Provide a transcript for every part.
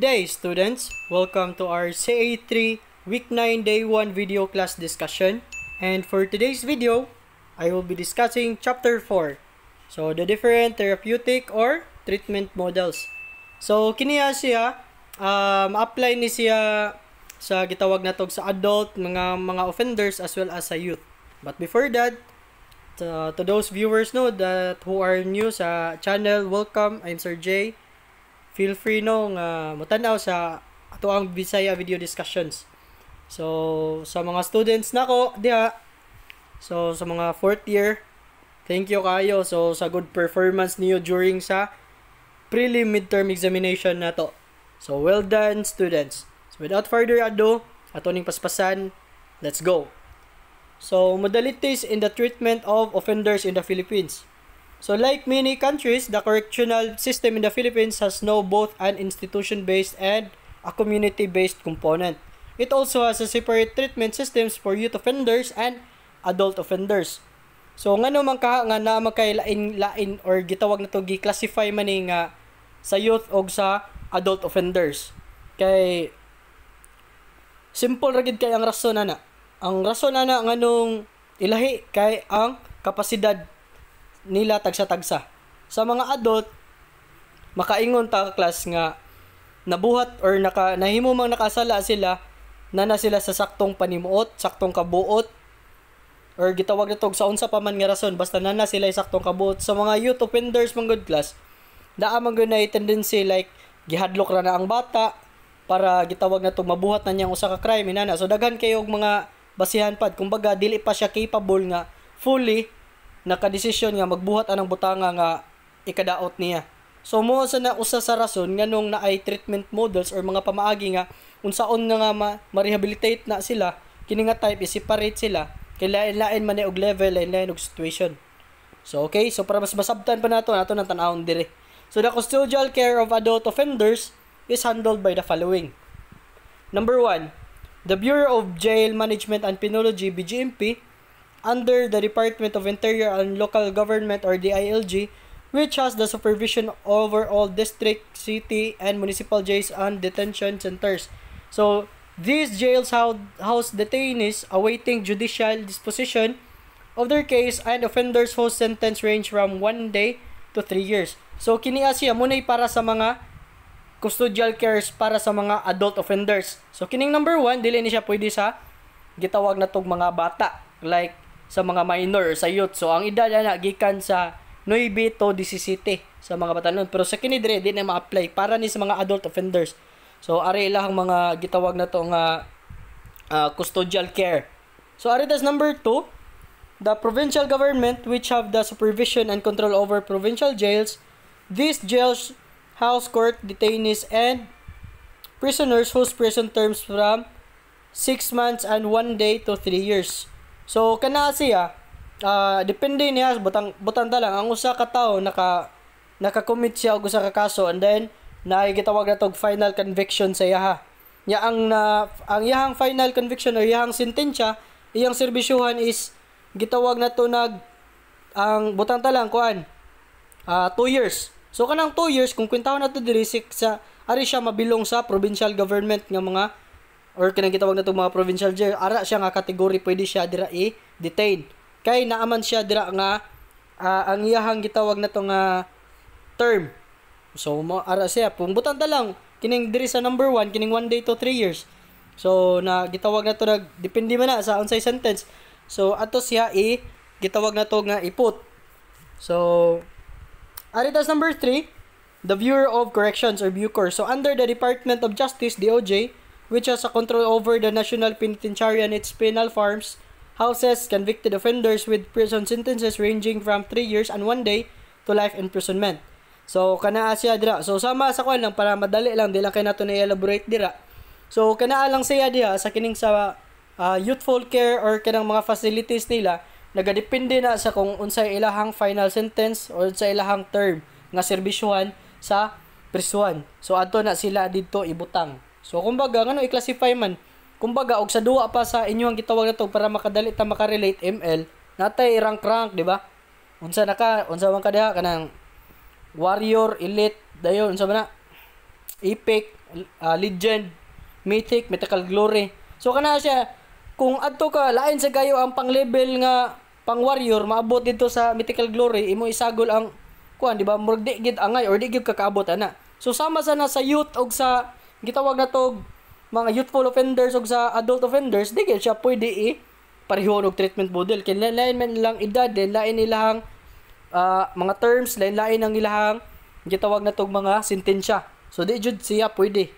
day, students! Welcome to our CA3 Week 9 Day 1 video class discussion. And for today's video, I will be discussing Chapter 4. So, the different therapeutic or treatment models. So, kiniya siya, um, apply ni siya sa gitawag na sa adult, mga, mga offenders as well as sa youth. But before that, uh, to those viewers know that who are new sa channel, welcome. I'm Sir Jay feel free no nga uh, mutanaw sa ato ang Bisaya video discussions. So sa mga students nako diha so sa mga fourth year thank you kayo so sa good performance niyo during sa prelim midterm examination nato. So well done students. So without further ado, ato ning paspasan, let's go. So modalities in the treatment of offenders in the Philippines. So like many countries, the correctional system in the Philippines has now both an institution-based and a community-based component. It also has a separate treatment systems for youth offenders and adult offenders. So ngano man ka nga na magkailain-lain or gitawag na to gi-classify man nga sa youth og sa adult offenders. Kay simple ra gid kay ang rason ana. Ang rason ana nganong ilahi kay ang kapasidad nila tagsa-tagsa. Sa mga adult, makaingon ta class nga nabuhat or naka nahimo mang nakasala sila na na sila sa saktong panimuot, saktong kabuot or gitawag natog sa unsa pa man nga rason basta na na sila saktong kabuot sa mga youth offenders mga good class naa man gud tendency like gihadlok ra na ang bata para gitawag na to mabuhat na niyang usa ka crime inana so daghan kayo mga basihan pad kumbaga dili pa siya capable nga fully nakadesisyon nga magbuhat anang butanga nga ikadaot niya. So mo sa na usa sa rason nganong na ay treatment models or mga pamaagi nga unsaon nga ma, ma-rehabilitate na sila kini nga type is separate sila kay lain-lain man og level and lain og situation. So okay, so para mas masabtan pa nato nato nang tan-awon dire. So the custodial care of adult offenders is handled by the following. Number 1, the Bureau of Jail Management and Penology BGMP under the Department of Interior and Local Government or DILG, which has the supervision over all district, city, and municipal jails and detention centers. So, these jails house detainees awaiting judicial disposition of their case and offenders whose sentence range from 1 day to 3 years. So, kiniya siya munay para sa mga custodial cares para sa mga adult offenders. So, kining number 1, dili ni siya pwede sa gitawag na mga bata. Like, sa mga minor sa youth. So ang edad na gikan sa 9 to 17 sa mga batanon. Pero sa kini dire di na ma-apply para ni sa mga adult offenders. So ari ang mga gitawag na to nga uh, custodial care. So ari das number 2, the provincial government which have the supervision and control over provincial jails, these jails house court detainees and prisoners whose prison terms from 6 months and 1 day to 3 years. So kana siya uh, depende niya butang butang lang ang usa ka tawo naka naka-commit siya og usa ka kaso and then naay gitawag na tog final conviction sa yaha. Nya ang na ang yahang final conviction or yahang sentensya iyang serbisyuhan is gitawag na to nag ang butang lang kuan uh, ah, 2 years. So kanang 2 years kung kwentaw na to diri sa ari siya mabilong sa provincial government nga mga or kanang gitawag na mga provincial jail ara siya nga kategory pwede siya dira i detain kay naaman siya dira nga uh, ang iyahang gitawag na to nga ah, term so mo ara siya pumbutan butang lang kining diri sa number 1 kining 1 day to 3 years so na gitawag na to nag depende man na sa unsay sentence so ato siya i gitawag na to nga iput so ari number 3 the viewer of corrections or bucor so under the department of justice DOJ which has a control over the National Penitentiary and its penal farms, houses convicted offenders with prison sentences ranging from 3 years and 1 day to life imprisonment. So kanaa siya dira. So sama sa kwan lang para madali lang dila kay nato na-elaborate dira. So kanaa lang siya dira sa kining sa uh, youthful care or kanang mga facilities nila nagadepende na sa kung unsay ilahang final sentence or sa ilahang term nga serbisyuhan sa prison. So ato na sila dito ibutang. So kumbaga ngano i-classify man kumbaga og sa duwa pa sa inyo ang gitawag nato para makadali ta makarelate ML natay rank rank di ba? Unsa na ka unsa man ka diha kanang warrior elite dayon unsa man na epic uh, legend mythic mythical glory. So kana siya kung adto ka lain sa gayo ang pang level nga pang warrior maabot dito sa mythical glory imo isagol ang kuan di ba murag di gid angay or di gid kaabot ana. So sama sana sa youth og sa gitawag na to mga youthful offenders o sa adult offenders, di siya pwede i parihon og treatment model. kay lain man lang edad, lain lain ilang uh, ah, mga terms, lain lain ang ilang gitawag na tog mga sentensya. So di jud siya pwede.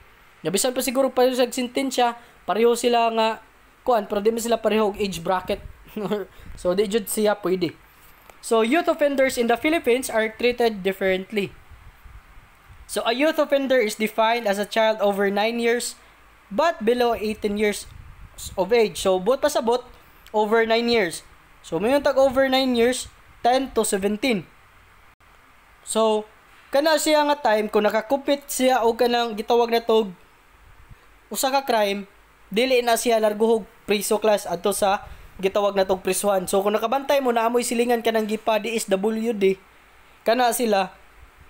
Nabisan pa siguro pa sa sentensya, pareho sila nga kuan, pero di man sila pareho og age bracket. so di jud siya pwede. So youth offenders in the Philippines are treated differently. So a youth offender is defined as a child over 9 years but below 18 years of age. So but pa sa over 9 years. So may tag over 9 years 10 to 17. So kana siya nga time kung nakakupit siya o kanang gitawag na tog usa ka crime dili na siya larguhog priso class adto sa gitawag na tog prisuhan. So kung nakabantay mo na amoy silingan kanang gipa DSWD kana sila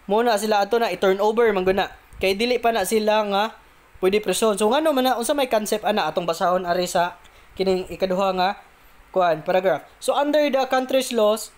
muna sila ato na i-turn over manguna. Kay dili pa na sila nga pwede presyon. So ngano man unsa may concept ana atong basahon ari sa kining ikaduha nga kuan paragraph. So under the country's laws,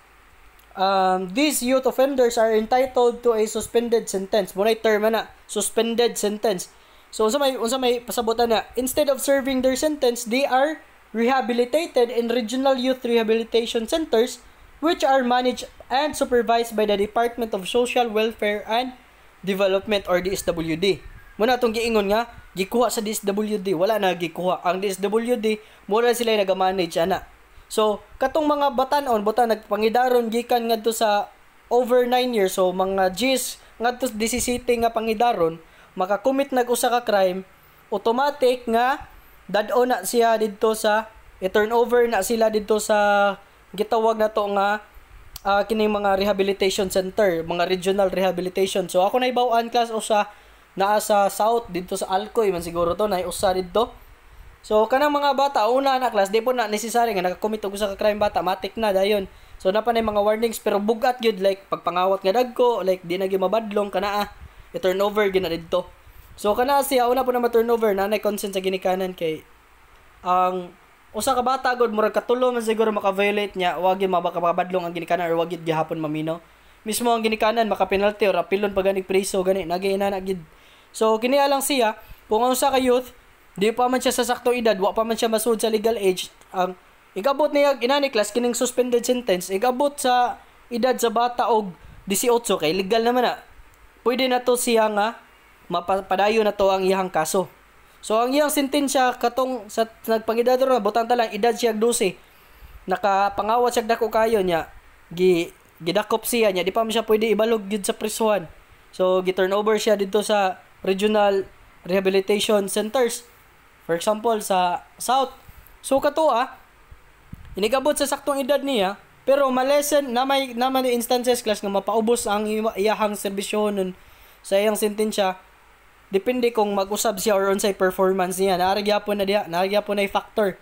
um, these youth offenders are entitled to a suspended sentence. Muna term na, suspended sentence. So unsa may unsa may pasabutan na instead of serving their sentence, they are rehabilitated in regional youth rehabilitation centers which are managed and supervised by the Department of Social Welfare and Development or DSWD. Muna itong giingon nga, gikuha sa DSWD, wala na gikuha. Ang DSWD, mura sila nag-manage, ana. So, katong mga batanon, buta nagpangidaron gikan ngadto sa over 9 years, so mga Gs ngadto 17 nga pangidaron, makakumit nag usa ka crime, automatic nga dadaw na siya didto sa i-turnover na sila didto sa gitawag na to nga uh, ah, kini mga rehabilitation center, mga regional rehabilitation. So ako na ibawaan class sa naa sa South dito sa Alcoy man siguro to na usa dito. So kanang mga bata una na class di po na necessary nga nakakomit og usa ka crime bata matik na dayon. So na panay mga warnings pero bugat gyud like pagpangawat nga dagko like di na gyud mabadlong kana ah, i-turn over gyud na didto. So kana siya una po na ma-turnover na nay consent sa ginikanan kay ang um, usa ka bata gud murag katulo man siguro maka-violate niya wa gyud makabadlong ang ginikanan or wa gyud gihapon mamino mismo ang ginikanan maka-penalty or apilon pag ganig priso gani nagiina na gyud so kini lang siya kung unsa ka youth di pa man siya sa sakto edad wa pa man siya masud sa legal age ang um, igabot niya inani class kining suspended sentence igabot sa edad sa bata og 18 kay legal naman na pwede na to siya nga mapadayo na to ang iyang kaso So ang iyang sentensya katong sa nagpangidador na butang lang edad siya 12. Nakapangawat siya dako kayo niya. Gi gidakop siya niya. Di pa man siya pwede ibalog gid sa prisuhan. So gi turnover siya dito sa regional rehabilitation centers. For example sa South. So kato ah, inigabot sa saktong edad niya pero malesen na may na may instances class nga mapaubos ang iyahang serbisyo nun sa iyang sentensya depende kung mag-usab siya or unsay performance niya. po na diya, po na factor.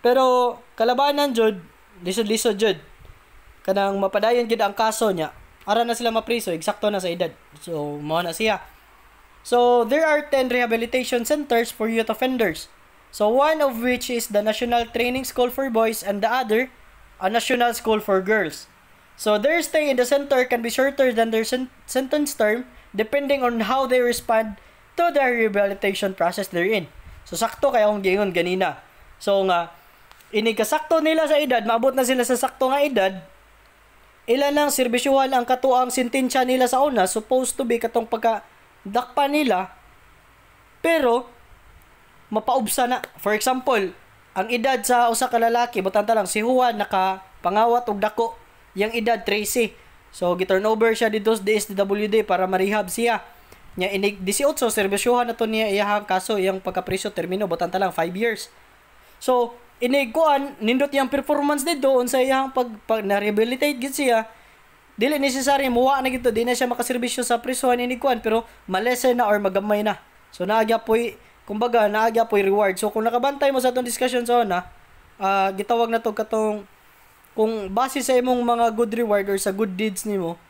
Pero kalabanan jud, liso-liso jud. Kanang mapadayon gid ang kaso niya. Ara na sila mapriso, eksakto na sa edad. So, mo na siya. So, there are 10 rehabilitation centers for youth offenders. So, one of which is the National Training School for Boys and the other, a National School for Girls. So, their stay in the center can be shorter than their sen- sentence term depending on how they respond to their rehabilitation process therein. So sakto kaya kung gingon ganina. So nga inigkasakto nila sa edad, maabot na sila sa sakto nga edad. Ilan lang servisyuhan ang katuang sentensya nila sa una, supposed to be katong pagka nila. Pero mapaubsa na. For example, ang edad sa usa ka lalaki, butanta lang si Juan nakapangawat pangawat og dako, yang edad 30. So giturn over siya dito sa DSWD para marehab siya. Nya inig 18 serbisyohan na to niya iyahang kaso iyang pagkapriso termino butan ta lang 5 years. So inig kuan nindot yang performance dito unsa iyang pag, pag na-rehabilitate gid siya dili necessary muwa na gito di na siya makaserbisyo sa prisuhan inig kuan pero malesen na or magamay na. So naagya poy kumbaga naagya poy reward. So kung nakabantay mo sa atong discussion sa una uh, gitawag na to katong kung base sa imong mga good reward or sa good deeds nimo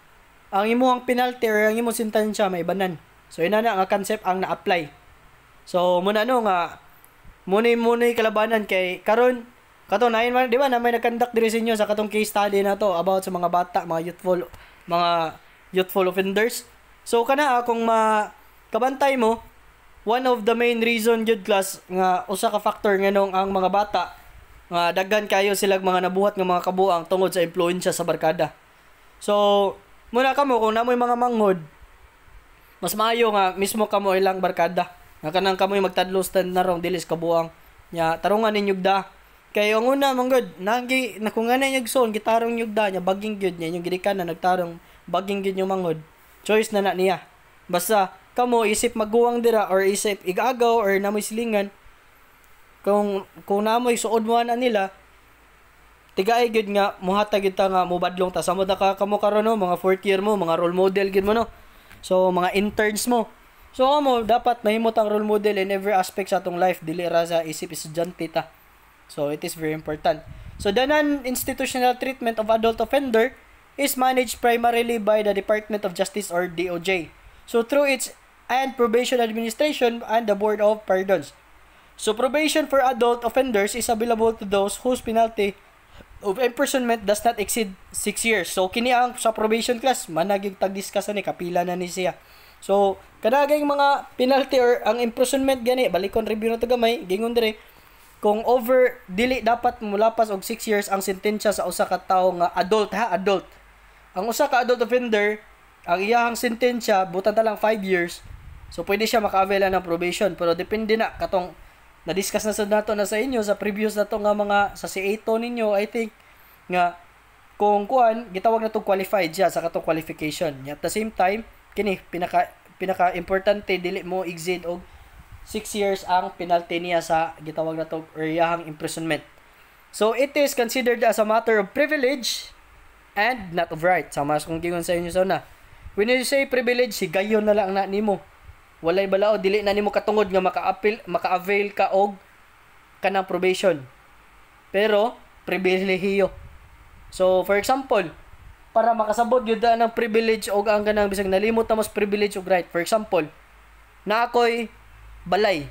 ang ang penalty or ang imong sentensya may banan. So ina na nga concept ang na-apply. So muna no nga muni muni kalabanan kay karon katong nain man di ba na may nagkandak diri sa inyo sa katong case study na to about sa mga bata, mga youthful mga youthful offenders. So kana akong ah, ma kabantay mo one of the main reason jud class nga usa ka factor nganong ang mga bata nga daghan kayo silag mga nabuhat ng mga kabuang tungod sa impluwensya sa barkada. So muna mo, kung namoy mga manghod mas maayo nga mismo kamo ilang barkada. Nga kanang kamoy magtadlo stand na rong dilis kabuang. Nya tarungan ninyo da. Kay ang una mong gud nagi nakunganay na son gitarong nyog da nya baging gyud nya yung gidikan na nagtarong baging gyud yung mangod. Choice na na niya. Basta kamo isip maguwang dira or isip igagaw or namoy silingan kung kung namoy suod mo na nila tigaay gid nga muhatag kita nga mubadlong ta samod na ka kamo karon no mga fourth year mo mga role model gid mo no So, mga interns mo. So, mo, dapat nahimot ang role model in every aspect sa atong life. Dili ra sa isip estudyante ta. So, it is very important. So, the non-institutional treatment of adult offender is managed primarily by the Department of Justice or DOJ. So, through its and probation administration and the Board of Pardons. So, probation for adult offenders is available to those whose penalty of imprisonment does not exceed 6 years. So kini ang sa probation class managig tag-discuss ni kapila na ni siya. So kadagay mga penalty or ang imprisonment gani balik kon review na to gamay gingon dire kung over dili dapat mulapas og 6 years ang sentensya sa usa ka tawo nga adult ha adult. Ang usa ka adult offender ang iyahang sentensya butan ta lang 5 years. So pwede siya maka-avail ng probation pero depende na katong na-discuss na sad nato na sa inyo sa previous na to nga mga sa si Ato ninyo I think nga kung kuan gitawag na to qualified siya sa katong qualification at the same time kini pinaka pinaka importante dili mo exceed og 6 years ang penalty niya sa gitawag na to eryahang imprisonment so it is considered as a matter of privilege and not of right sa mas kung gingon sa inyo sa una when you say privilege si gayon na lang na nimo walay balao oh, dili na nimo katungod nga maka-appeal maka-avail ka og kanang probation. Pero pribilehiyo. So for example, para makasabot gyud ang privilege og ang ganang bisag nalimot na mas privilege og right. For example, na ako'y balay.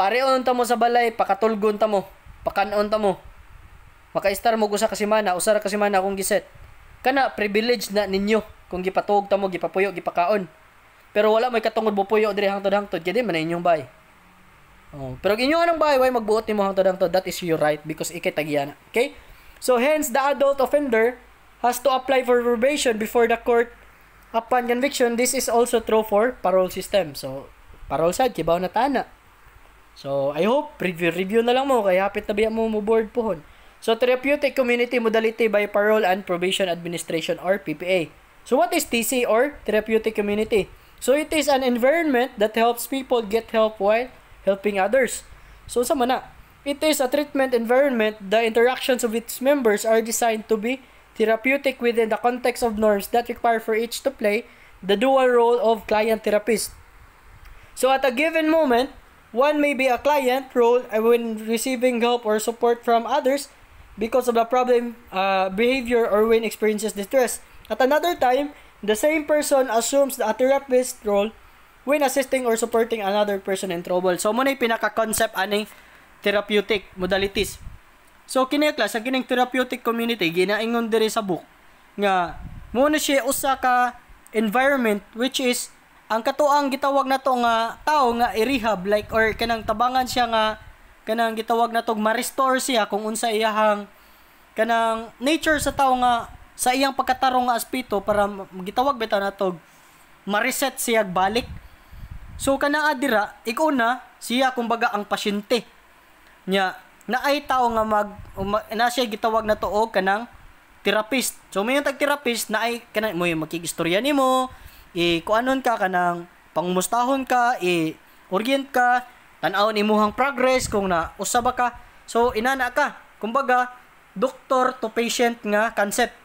Pareon ta mo sa balay, pakatulgon ta mo, pakanon ta mo. Maka-star mo usa ka semana, usa ka semana akong giset. Kana privilege na ninyo kung gipatuog ta mo, gipapuyo, gipakaon. Pero wala may katungod bupuyo diri hangtod-hangtod kay di man inyong bay. Oh, pero inyo anong bay way magbuot nimo hangtod-hangtod that is your right because ikay tagiya Okay? So hence the adult offender has to apply for probation before the court upon conviction. This is also true for parole system. So parole sad kibaw na tana. So I hope review review na lang mo kay hapit na biya mo mo board pohon. So therapeutic community modality by parole and probation administration or PPA. So what is TC or therapeutic community? So it is an environment that helps people get help while helping others. So sa mana, it is a treatment environment. The interactions of its members are designed to be therapeutic within the context of norms that require for each to play the dual role of client therapist. So at a given moment, one may be a client role when receiving help or support from others because of the problem uh, behavior or when experiences distress. At another time, The same person assumes the therapist role when assisting or supporting another person in trouble. So, muna yung pinaka-concept ani therapeutic modalities. So, kini class, sa kining therapeutic community, ginaingon diri sa book, nga, muna siya usa ka environment which is, ang katuang gitawag na to nga tao nga i-rehab, like, or kanang tabangan siya nga, kanang gitawag na to, ma-restore siya kung unsa iyahang, kanang nature sa tao nga sa iyang pagkatarong nga aspeto para gitawag bitaw natog ma-reset siya balik. So kana adira ikuna siya kumbaga ang pasyente niya na ay tao nga mag um, na siya gitawag na tuog kanang therapist. So may yung tag-therapist na ay kanang mo yung makikistorya nimo, i kuanon ka kanang pangmustahon ka, i orient ka, tan-aw ni imuhang progress kung na usaba ka. So inana ka. Kumbaga doctor to patient nga concept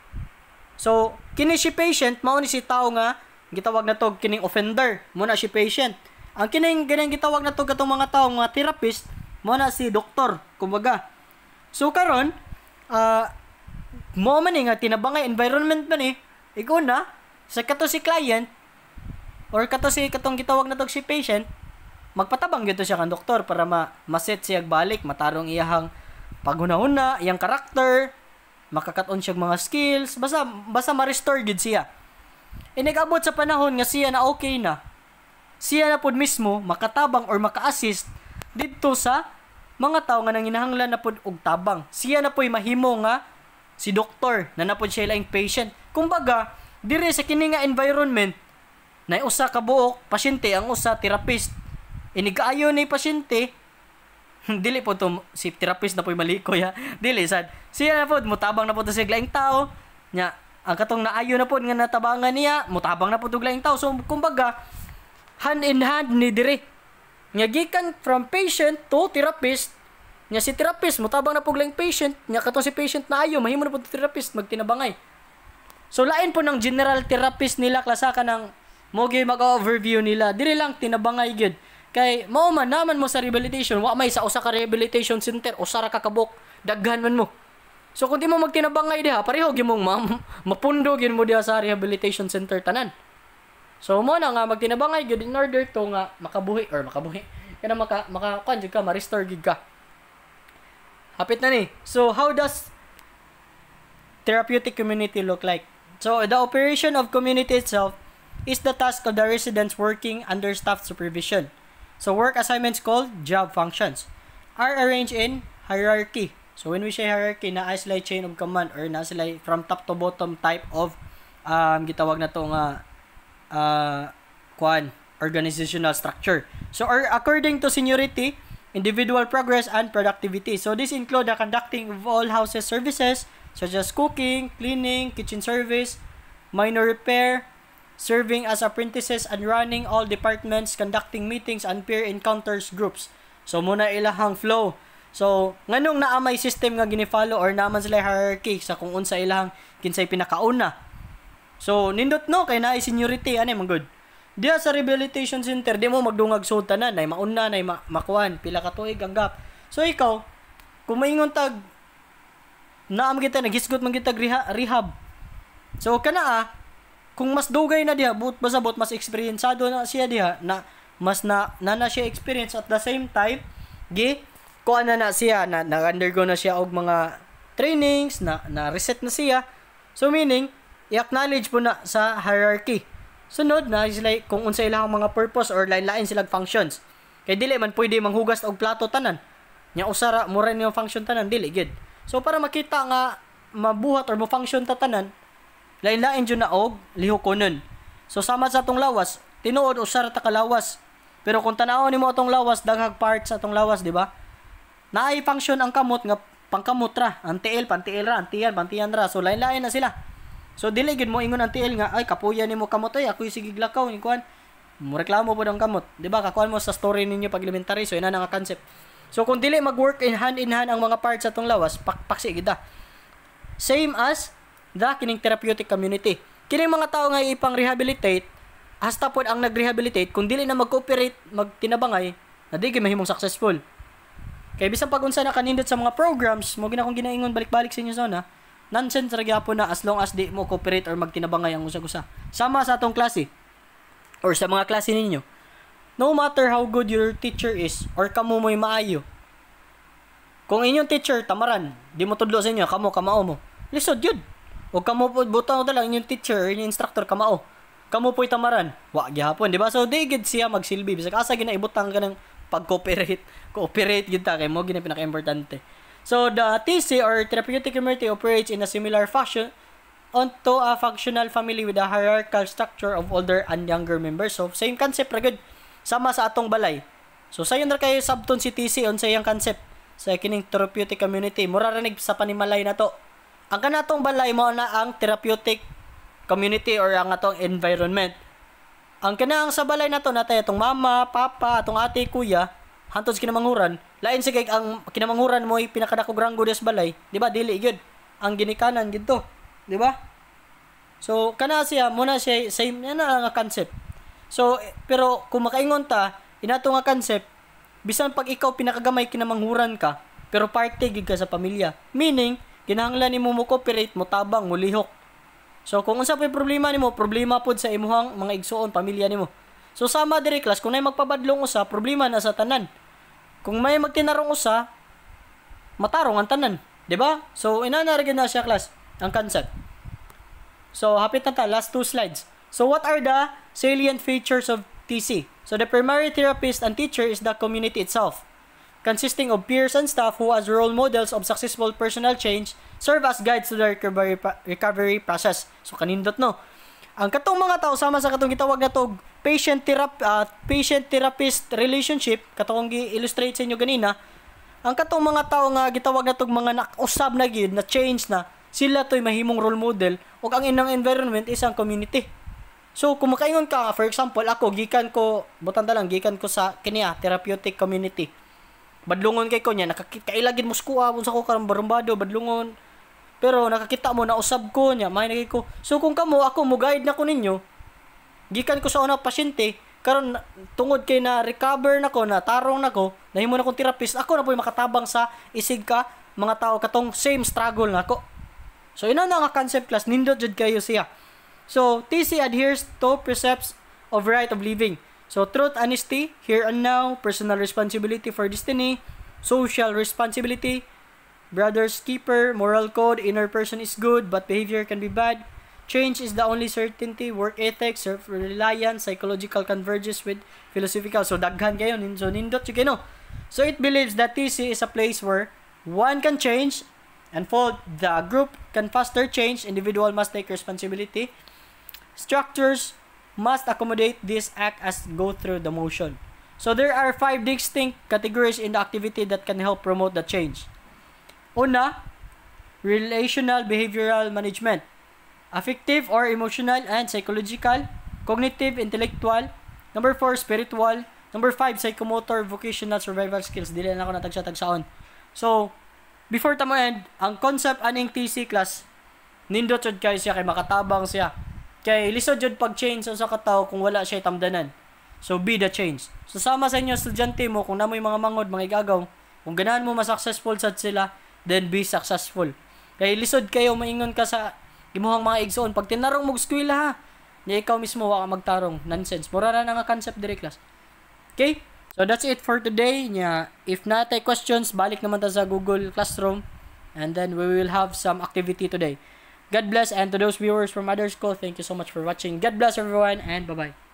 So, kini si patient, mao ni si tao nga, gitawag na to kining offender, muna si patient. Ang kining ganyan gitawag na to katong mga tao, nga therapist, muna si doktor, kumbaga. So, karon uh, ah, mo man nga tinabangay environment man eh, ikaw na, sa kato si client, or kato si katong gitawag na to si patient, magpatabang gito siya kang doktor para ma maset siya balik matarong iyahang paghunahuna iyang karakter makakaton siya mga skills basta basta ma-restore gid siya inigabot e, sa panahon nga siya na okay na siya na pud mismo makatabang or maka-assist didto sa mga tao nga nanginahanglan na pud og tabang siya na poy mahimo nga si doktor na napod siya laing patient kumbaga dire sa kini nga environment na usa ka buok pasyente ang usa therapist inigaayo e, ni pasyente Hmm, dili po to si therapist na po ko ya Dili sad. Siya na po mutabang na po to sig laing tao. Nya ang katong naayo na po nga natabangan niya, mutabang na po to laing tao. So kumbaga hand in hand ni dire. Nga gikan from patient to therapist Nya si therapist mutabang na po puglang patient, nya katong si patient na ayo mahimo na po to therapist magtinabangay. So lain po ng general therapist nila klasa ka ng mogi mag-overview nila. dire lang tinabangay gyud. Kay mo man naman mo sa rehabilitation, wa may sa usa ka rehabilitation center o sara ka kabok, daghan man mo. So kung di mo magtinabangay diha, pareho gimong ma mapundo gyud mo diha sa rehabilitation center tanan. So mo na nga magtinabangay gyud in order to nga makabuhi or makabuhi. Kana maka maka kuan ka, ma-restore gyud ka. Hapit na ni. So how does therapeutic community look like? So the operation of community itself is the task of the residents working under staff supervision. So work assignments called job functions are arranged in hierarchy. So when we say hierarchy, na sila chain of command or na sila from top to bottom type of um, gitawag na to nga uh, ah, kwan organizational structure. So or according to seniority, individual progress and productivity. So this include the conducting of all houses services such as cooking, cleaning, kitchen service, minor repair, serving as apprentices and running all departments, conducting meetings and peer encounters groups. So muna ilahang flow. So nganong naa may system nga ginifollow or naman sila hierarchy sa kung unsa ilahang kinsay pinakauna. So nindot no kay naay seniority ani man good. Diya sa rehabilitation center di mo magdungag so na nay mauna nay ma- makuan pila ka tuig ang gap. So ikaw kung maingon tag naam kita naghisgot man kita rehab. So kana ah, kung mas dugay na diha buot basabot mas experienceado na siya diha na mas na na, na siya experience at the same time gi kuan na na siya na, na undergo na siya og mga trainings na na reset na siya so meaning i-acknowledge po na sa hierarchy sunod na is like kung unsa ilang mga purpose or lain-lain silang functions kay dili man pwede manghugas og plato tanan nya usara mo rin yung function tanan dili gid so para makita nga mabuhat or mo function ta tanan lain-lain dyan na og oh, lihukonon. So sama sa atong lawas, tinuod usar oh, ta kalawas. Pero kung tanawon nimo atong lawas, daghag parts sa atong lawas, di ba? Naay function ang kamot nga pangkamot ra, ang tiil, pantiil ra, ang tiyan, pantiyan ra. So lain-lain na sila. So dili gid mo ingon ang tiil nga ay kapuya nimo kamot ay ako sige lakaw ni kuan. Mo reklamo pod ang kamot, di ba? Kakuan mo sa story ninyo pag elementary, so ina na nga concept. So kung dili mag-work in hand in hand ang mga parts sa atong lawas, pakpaksi gid Same as da kining therapeutic community. Kining mga tao nga ipang rehabilitate hasta pod ang nagrehabilitate kung dili na mag-cooperate, magtinabangay, na di mahimong successful. Kay bisan pag unsa na kanindot sa mga programs mo gina kong ginaingon balik-balik sa inyo sana, nonsense ra gyapon na as long as di mo cooperate or magtinabangay ang usa-usa. Sama sa atong klase or sa mga klase ninyo. No matter how good your teacher is or kamo mo'y maayo, kung inyong teacher, tamaran, di mo tudlo sa inyo, kamo, kamao mo. Lisod yun. O kamo po butang ta lang inyong teacher, inyong instructor kamao. Kamo po tamaran. Wa gihapon, di ba? So di siya magsilbi bisag asa ginaibutang ka ng pag-cooperate. Cooperate gid ta kay mo gina pinaka-importante. So the TC or therapeutic community operates in a similar fashion onto a functional family with a hierarchical structure of older and younger members. So, same concept ra good. Sama sa atong balay. So, sayon ra kayo subton si TC on sa iyang concept sa kining therapeutic community. Mura ranig sa panimalay na to ang kanatong balay mo na ang therapeutic community or ang atong environment. Ang kanang sa balay nato natay atong mama, papa, atong ate, kuya, hantos kinamanguran. Lain sa ang kinamanguran mo pinakadakog ranggo des balay, di ba? Dili gyud ang ginikanan gidto, di ba? So kana siya muna siya same na nga concept. So pero kung makaingon ta inato nga concept bisan pag ikaw pinakagamay kinamanguran ka pero parte gid ka sa pamilya. Meaning kinahanglan nimo mo cooperate mo tabang mo lihok so kung unsa pay problema nimo problema pud sa imuhang mga igsuon pamilya nimo so sama diri class kung may magpabadlong usa problema na sa tanan kung may magtinarong usa matarong ang tanan di ba so inanarigin na siya class ang concept so hapit na ta last two slides so what are the salient features of TC so the primary therapist and teacher is the community itself consisting of peers and staff who as role models of successful personal change serve as guides to the recovery, recovery process. So kanindot no. Ang katong mga tao sama sa katong gitawag natog patient therap uh, ah, patient therapist relationship katong gi-illustrate sa inyo ganina ang katong mga tao nga gitawag natog mga nakusab na gid na change na sila toy mahimong role model ug ang inang environment is ang community. So kung makaingon ka for example ako gikan ko butang lang gikan ko sa kaniya ah, therapeutic community badlungon kay ko niya nakakita kailagin mo skuha unsa ko karang barumbado badlungon pero nakakita mo na usab ko niya may nagay ko so kung kamo ako mo guide na ko ninyo gikan ko sa una pasyente karon tungod kay na recover na ko na tarong na ko nahimo na kong therapist ako na po makatabang sa isig ka mga tao katong same struggle na ko. so ina na nga concept class nindot jud kayo siya so TC adheres to precepts of right of living So, truth, honesty, here and now, personal responsibility for destiny, social responsibility, brother's keeper, moral code, inner person is good, but behavior can be bad. Change is the only certainty, work ethics, self-reliance, psychological converges with philosophical. So, daghan kayo, so nindot you no. So, it believes that TC is a place where one can change, and for the group can faster change, individual must take responsibility. Structures, must accommodate this act as go through the motion. So there are five distinct categories in the activity that can help promote the change. Una, relational behavioral management. Affective or emotional and psychological, cognitive, intellectual, number four, spiritual, number five, psychomotor, vocational, survival skills. Dili na ako natagsa-tagsaon. So, before ta mo end, ang concept aning TC class, nindot kay siya kay makatabang siya Kay lisod jud pag change sa usa kung wala siya tamdanan. So be the change. So sa inyo estudyante mo kung namoy mga mangod, mga igagaw, kung ganahan mo ma-successful sad sila, then be successful. Kay lisod kayo maingon ka sa imuhang mga igsoon pag tinarong mo eskwela ha. Ni ikaw mismo wa ka magtarong nonsense. Mura na nga concept diri class. Okay? So that's it for today. Nya, if na questions, balik naman ta sa Google Classroom and then we will have some activity today. God bless. And to those viewers from other school, thank you so much for watching. God bless everyone and bye-bye.